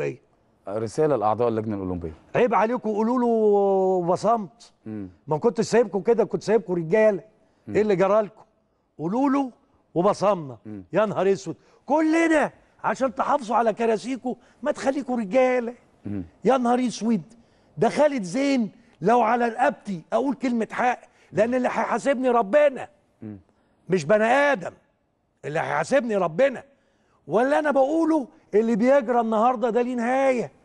الاولمبيه رساله لاعضاء اللجنه الاولمبيه عيب عليكم قولوا له بصمت ما كنتش سايبكم كده كنت سايبكم رجاله ايه اللي جرى لكم قولوا له وبصمنا يا نهار اسود كلنا عشان تحافظوا على كراسيكم ما تخليكم رجاله يا نهار اسود ده خالد زين لو على رقبتي اقول كلمه حق لان اللي هيحاسبني ربنا مش بني ادم اللي هيحاسبني ربنا ولا انا بقوله اللي بيجرى النهارده ده ليه نهايه